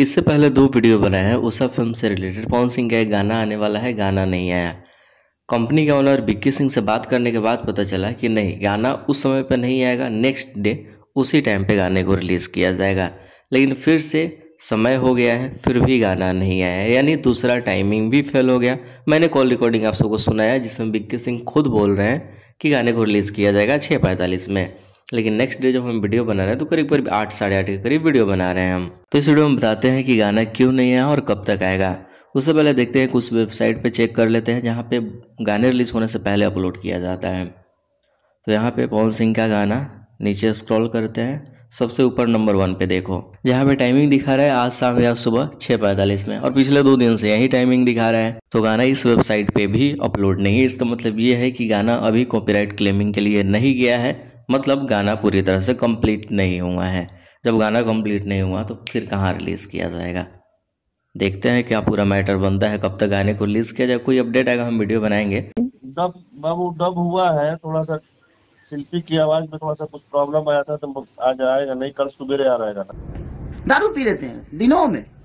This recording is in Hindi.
इससे पहले दो वीडियो बनाए हैं उषा फिल्म से रिलेटेड पवन सिंह का एक गाना आने वाला है गाना नहीं आया कंपनी का ओनर बिक्की सिंह से बात करने के बाद पता चला कि नहीं गाना उस समय पर नहीं आएगा नेक्स्ट डे उसी टाइम पे गाने को रिलीज़ किया जाएगा लेकिन फिर से समय हो गया है फिर भी गाना नहीं आया यानी दूसरा टाइमिंग भी फेल हो गया मैंने कॉल रिकॉर्डिंग आप सबको सुनाया जिसमें बिक्की सिंह खुद बोल रहे हैं कि गाने को रिलीज़ किया जाएगा छः पैंतालीस में लेकिन नेक्स्ट डे जब हम वीडियो बना रहे हैं तो करीब करीब आठ साढ़े आठ के करीब वीडियो बना रहे हैं हम तो इस वीडियो में बताते हैं कि गाना क्यों नहीं आया और कब तक आएगा उससे पहले देखते हैं कुछ वेबसाइट पे चेक कर लेते हैं जहाँ पे गाने रिलीज़ होने से पहले अपलोड किया जाता है तो यहाँ पे पवन सिंह का गाना नीचे स्क्रॉल करते हैं सबसे ऊपर नंबर वन पे देखो जहाँ पे टाइमिंग दिखा रहा है आज शाम या सुबह छः पैंतालीस में और पिछले दो दिन से यही टाइमिंग दिखा रहा है तो गाना इस वेबसाइट पे भी अपलोड नहीं है इसका मतलब ये है कि गाना अभी कॉपीराइट क्लेमिंग के लिए नहीं गया है मतलब गाना पूरी तरह से कंप्लीट नहीं हुआ है जब गाना कंप्लीट नहीं हुआ तो फिर कहाँ रिलीज़ किया जाएगा देखते हैं क्या पूरा मैटर बनता है कब तक गाने को रिलीज़ किया जाए कोई अपडेट आएगा हम वीडियो बनाएंगे डब बाबू डब हुआ है थोड़ा सा शिल्पी की आवाज में थोड़ा सा कुछ प्रॉब्लम आया था तो आज आएगा नहीं कल सुबह आ रहेगा दारू पी लेते हैं दिनों में